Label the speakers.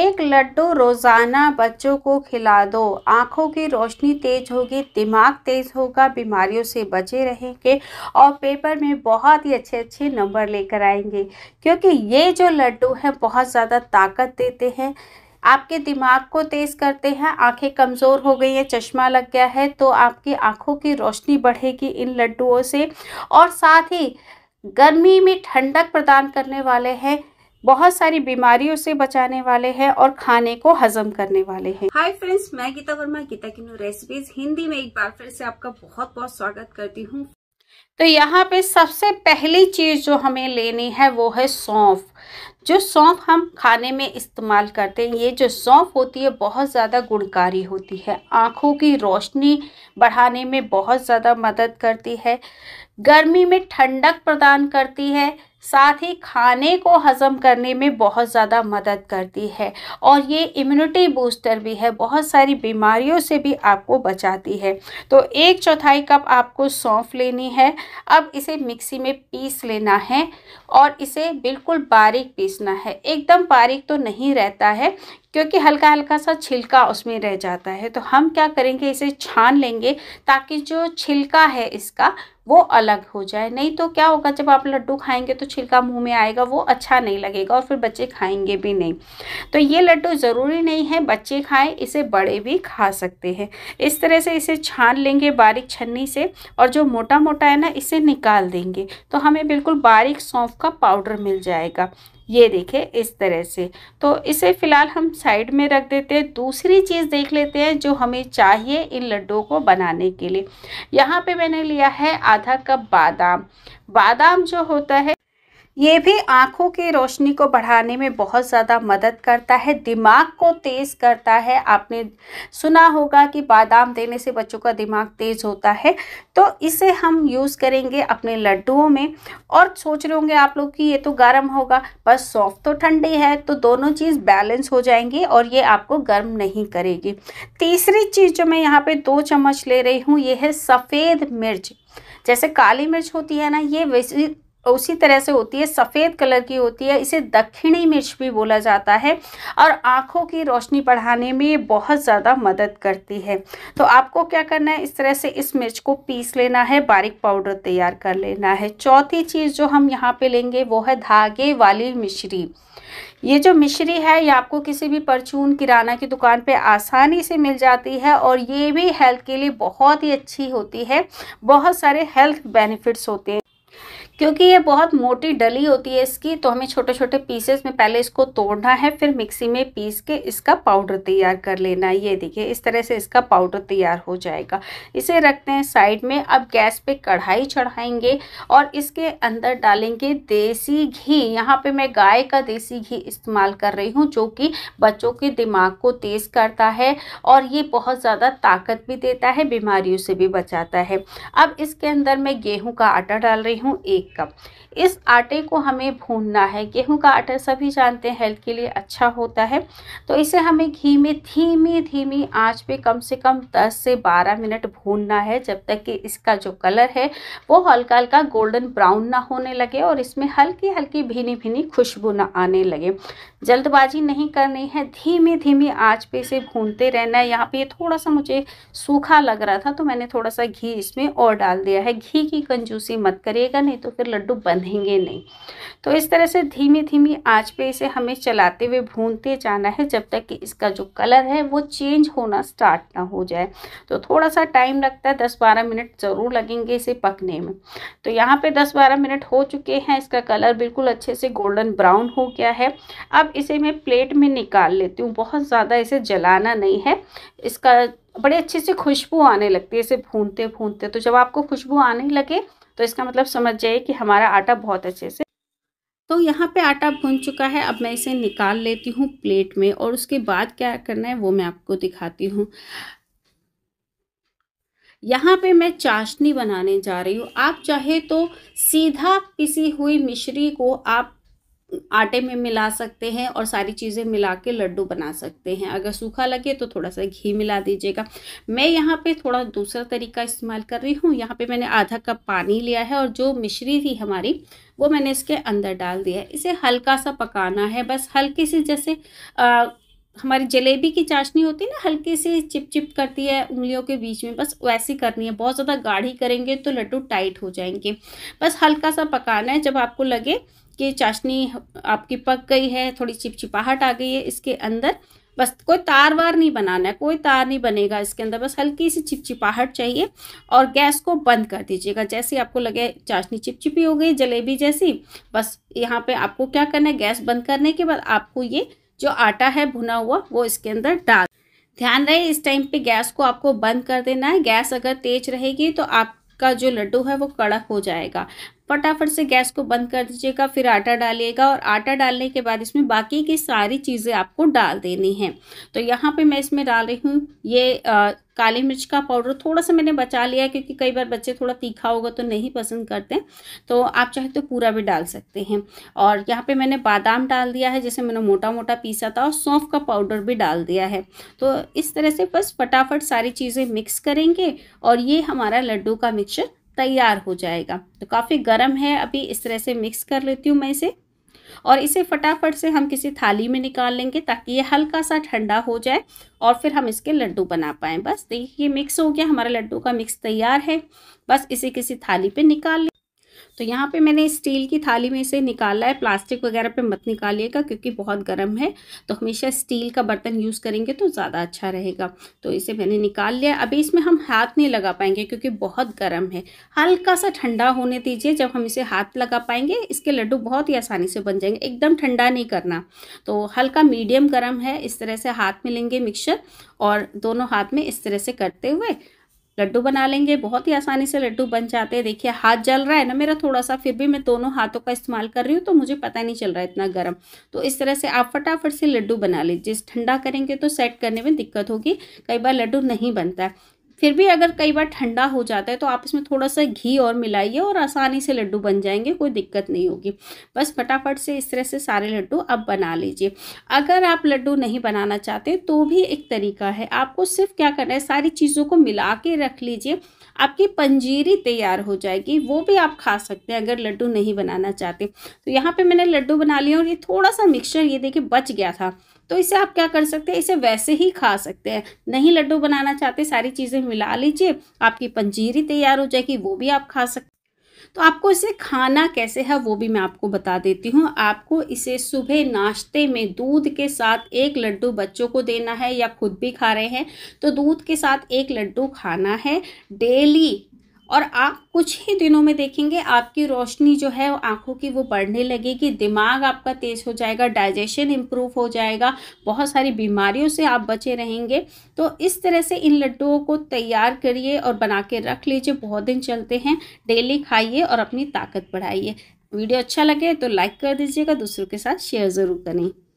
Speaker 1: एक लड्डू रोज़ाना बच्चों को खिला दो आँखों की रोशनी तेज होगी दिमाग तेज होगा बीमारियों से बचे रहेंगे और पेपर में बहुत ही अच्छे अच्छे नंबर लेकर आएंगे क्योंकि ये जो लड्डू हैं बहुत ज़्यादा ताकत देते हैं आपके दिमाग को तेज़ करते हैं आंखें कमज़ोर हो गई हैं चश्मा लग गया है तो आपकी आँखों की रोशनी बढ़ेगी इन लड्डुओं से और साथ ही गर्मी में ठंडक प्रदान करने वाले हैं बहुत सारी बीमारियों से बचाने वाले हैं और खाने को हजम करने वाले हैं हाय फ्रेंड्स मैं गीता वर्मा गीता किन्नू रेसिपीज हिंदी में एक बार फिर से आपका बहुत बहुत स्वागत करती हूँ तो यहाँ पे सबसे पहली चीज़ जो हमें लेनी है वो है सौंफ जो सौंफ हम खाने में इस्तेमाल करते हैं ये जो सौंफ होती है बहुत ज़्यादा गुणकारी होती है आँखों की रोशनी बढ़ाने में बहुत ज़्यादा मदद करती है गर्मी में ठंडक प्रदान करती है साथ ही खाने को हज़म करने में बहुत ज़्यादा मदद करती है और ये इम्यूनिटी बूस्टर भी है बहुत सारी बीमारियों से भी आपको बचाती है तो एक चौथाई कप आपको सौंफ लेनी है अब इसे मिक्सी में पीस लेना है और इसे बिल्कुल बारीक पीसना है एकदम बारीक तो नहीं रहता है क्योंकि हल्का हल्का सा छिलका उसमें रह जाता है तो हम क्या करेंगे इसे छान लेंगे ताकि जो छिलका है इसका वो अलग हो जाए नहीं तो क्या होगा जब आप लड्डू खाएंगे तो छिलका मुंह में आएगा वो अच्छा नहीं लगेगा और फिर बच्चे खाएंगे भी नहीं तो ये लड्डू ज़रूरी नहीं है बच्चे खाएं इसे बड़े भी खा सकते हैं इस तरह से इसे छान लेंगे बारीक छन्नी से और जो मोटा मोटा है ना इसे निकाल देंगे तो हमें बिल्कुल बारीक सौंफ का पाउडर मिल जाएगा ये देखे इस तरह से तो इसे फ़िलहाल हम साइड में रख देते हैं दूसरी चीज़ देख लेते हैं जो हमें चाहिए इन लड्डू को बनाने के लिए यहाँ पे मैंने लिया है आधा कप बादाम बादाम जो होता है ये भी आँखों की रोशनी को बढ़ाने में बहुत ज़्यादा मदद करता है दिमाग को तेज़ करता है आपने सुना होगा कि बादाम देने से बच्चों का दिमाग तेज़ होता है तो इसे हम यूज़ करेंगे अपने लड्डुओं में और सोच रहे होंगे आप लोग कि ये तो गर्म होगा बस सॉफ्ट तो ठंडी है तो दोनों चीज़ बैलेंस हो जाएंगी और ये आपको गर्म नहीं करेगी तीसरी चीज़ जो मैं यहाँ पर दो चम्मच ले रही हूँ ये है सफ़ेद मिर्च जैसे काली मिर्च होती है ना ये वैसे उसी तरह से होती है सफ़ेद कलर की होती है इसे दक्षिणी मिर्च भी बोला जाता है और आँखों की रोशनी बढ़ाने में बहुत ज़्यादा मदद करती है तो आपको क्या करना है इस तरह से इस मिर्च को पीस लेना है बारीक पाउडर तैयार कर लेना है चौथी चीज़ जो हम यहाँ पे लेंगे वो है धागे वाली मिश्री ये जो मिश्री है ये आपको किसी भी परचून किराना की दुकान पे आसानी से मिल जाती है और ये भी हेल्थ के लिए बहुत ही अच्छी होती है बहुत सारे हेल्थ बेनिफिट्स होते हैं क्योंकि ये बहुत मोटी डली होती है इसकी तो हमें छोटे छोटे पीसेस में पहले इसको तोड़ना है फिर मिक्सी में पीस के इसका पाउडर तैयार कर लेना है ये देखिए इस तरह से इसका पाउडर तैयार हो जाएगा इसे रखते हैं साइड में अब गैस पे कढ़ाई चढ़ाएंगे और इसके अंदर डालेंगे देसी घी यहाँ पे मैं गाय का देसी घी इस्तेमाल कर रही हूँ जो कि बच्चों के दिमाग को तेज़ करता है और ये बहुत ज़्यादा ताकत भी देता है बीमारियों से भी बचाता है अब इसके अंदर मैं गेहूँ का आटा डाल रही हूँ एक कप इस आटे को हमें भूनना है गेहूं का आटा सभी जानते हैं हेल्थ के लिए अच्छा होता है तो इसे हमें घी में धीमी धीमी आंच पे कम से कम 10 से 12 मिनट भूनना है जब तक कि इसका जो कलर है वो हल्का हल्का गोल्डन ब्राउन ना होने लगे और इसमें हल्की हल्की भीनी भीनी खुशबू ना आने लगे जल्दबाजी नहीं करनी है धीमी धीमी आँच पर इसे भूनते रहना है यहाँ पर थोड़ा सा मुझे सूखा लग रहा था तो मैंने थोड़ा सा घी इसमें और डाल दिया है घी की कंजूसी मत करिएगा नहीं तो फिर लड्डू बंधेंगे नहीं तो इस तरह से धीमी धीमी आँच पे इसे हमें चलाते हुए भूनते जाना है जब तक कि इसका जो कलर है वो चेंज होना स्टार्ट ना हो जाए तो थोड़ा सा टाइम लगता है दस बारह मिनट ज़रूर लगेंगे इसे पकने में तो यहाँ पर दस बारह मिनट हो चुके हैं इसका कलर बिल्कुल अच्छे से गोल्डन ब्राउन हो गया है अब इसे मैं प्लेट में निकाल लेती हूँ बहुत ज़्यादा इसे जलाना नहीं है इसका बड़े अच्छे से खुशबू आने लगती है इसे भूनते भूनते तो जब आपको खुशबू आने लगे तो इसका मतलब समझ जाइए कि हमारा आटा बहुत अच्छे से तो यहाँ पे आटा भून चुका है अब मैं इसे निकाल लेती हूँ प्लेट में और उसके बाद क्या करना है वो मैं आपको दिखाती हूँ यहाँ पे मैं चाशनी बनाने जा रही हूँ आप चाहे तो सीधा पिसी हुई मिश्री को आप आटे में मिला सकते हैं और सारी चीज़ें मिला के लड्डू बना सकते हैं अगर सूखा लगे तो थोड़ा सा घी मिला दीजिएगा मैं यहाँ पे थोड़ा दूसरा तरीका इस्तेमाल कर रही हूँ यहाँ पे मैंने आधा कप पानी लिया है और जो मिश्री थी हमारी वो मैंने इसके अंदर डाल दिया है इसे हल्का सा पकाना है बस हल्की सी जैसे आ, हमारी जलेबी की चाशनी होती है ना हल्की सी चिप चिप करती है उंगलियों के बीच में बस वैसी करनी है बहुत ज़्यादा गाढ़ी करेंगे तो लड्डू टाइट हो जाएंगे बस हल्का सा पकाना है जब आपको लगे कि चाशनी आपकी पक गई है थोड़ी चिपचिपाहट आ गई है इसके अंदर बस कोई तार वार नहीं बनाना है कोई तार नहीं बनेगा इसके अंदर बस हल्की सी चिपचिपाहट चाहिए और गैस को बंद कर दीजिएगा जैसे आपको लगे चाशनी चिपचिपी हो गई जलेबी जैसी बस यहाँ पे आपको क्या करना है गैस बंद करने के बाद आपको ये जो आटा है भुना हुआ वो इसके अंदर डाल ध्यान रहे इस टाइम पे गैस को आपको बंद कर देना है गैस अगर तेज रहेगी तो आपका जो लड्डू है वो कड़क हो जाएगा फटाफट से गैस को बंद कर दीजिएगा फिर आटा डालिएगा और आटा डालने के बाद इसमें बाकी की सारी चीज़ें आपको डाल देनी है तो यहाँ पे मैं इसमें डाल रही हूँ ये आ, काली मिर्च का पाउडर थोड़ा सा मैंने बचा लिया है क्योंकि कई बार बच्चे थोड़ा तीखा होगा तो नहीं पसंद करते तो आप चाहे तो पूरा भी डाल सकते हैं और यहाँ पे मैंने बादाम डाल दिया है जैसे मैंने मोटा मोटा पीसा था और सौंफ का पाउडर भी डाल दिया है तो इस तरह से बस फटाफट सारी चीज़ें मिक्स करेंगे और ये हमारा लड्डू का मिक्सचर तैयार हो जाएगा तो काफ़ी गर्म है अभी इस तरह से मिक्स कर लेती हूँ मैं इसे और इसे फटाफट से हम किसी थाली में निकाल लेंगे ताकि ये हल्का सा ठंडा हो जाए और फिर हम इसके लड्डू बना पाएँ बस देखिए मिक्स हो गया हमारा लड्डू का मिक्स तैयार है बस इसे किसी थाली पे निकाल तो यहाँ पे मैंने स्टील की थाली में से निकाला है प्लास्टिक वगैरह पे मत निकालिएगा क्योंकि बहुत गर्म है तो हमेशा स्टील का बर्तन यूज़ करेंगे तो ज़्यादा अच्छा रहेगा तो इसे मैंने निकाल लिया अभी इसमें हम हाथ नहीं लगा पाएंगे क्योंकि बहुत गर्म है हल्का सा ठंडा होने दीजिए जब हम इसे हाथ लगा पाएंगे इसके लड्डू बहुत ही आसानी से बन जाएंगे एकदम ठंडा नहीं करना तो हल्का मीडियम गर्म है इस तरह से हाथ में लेंगे मिक्सर और दोनों हाथ में इस तरह से करते हुए लड्डू बना लेंगे बहुत ही आसानी से लड्डू बन जाते हैं देखिए हाथ जल रहा है ना मेरा थोड़ा सा फिर भी मैं दोनों हाथों का इस्तेमाल कर रही हूँ तो मुझे पता नहीं चल रहा है इतना गर्म तो इस तरह से आप फटाफट से लड्डू बना लीजिए ठंडा करेंगे तो सेट करने में दिक्कत होगी कई बार लड्डू नहीं बनता है फिर भी अगर कई बार ठंडा हो जाता है तो आप इसमें थोड़ा सा घी और मिलाइए और आसानी से लड्डू बन जाएंगे कोई दिक्कत नहीं होगी बस फटाफट से इस तरह से सारे लड्डू आप बना लीजिए अगर आप लड्डू नहीं बनाना चाहते तो भी एक तरीका है आपको सिर्फ क्या करना है सारी चीज़ों को मिला के रख लीजिए आपकी पंजीरी तैयार हो जाएगी वो भी आप खा सकते हैं अगर लड्डू नहीं बनाना चाहते तो यहाँ पे मैंने लड्डू बना लिया और ये थोड़ा सा मिक्सचर ये देखिए बच गया था तो इसे आप क्या कर सकते हैं इसे वैसे ही खा सकते हैं नहीं लड्डू बनाना चाहते सारी चीज़ें मिला लीजिए आपकी पंजीरी तैयार हो जाएगी वो भी आप खा सकते तो आपको इसे खाना कैसे है वो भी मैं आपको बता देती हूँ आपको इसे सुबह नाश्ते में दूध के साथ एक लड्डू बच्चों को देना है या खुद भी खा रहे हैं तो दूध के साथ एक लड्डू खाना है डेली और आप कुछ ही दिनों में देखेंगे आपकी रोशनी जो है आंखों की वो बढ़ने लगेगी दिमाग आपका तेज़ हो जाएगा डाइजेशन इम्प्रूव हो जाएगा बहुत सारी बीमारियों से आप बचे रहेंगे तो इस तरह से इन लड्डुओं को तैयार करिए और बना के रख लीजिए बहुत दिन चलते हैं डेली खाइए और अपनी ताकत बढ़ाइए वीडियो अच्छा लगे तो लाइक कर दीजिएगा दूसरों के साथ शेयर ज़रूर करें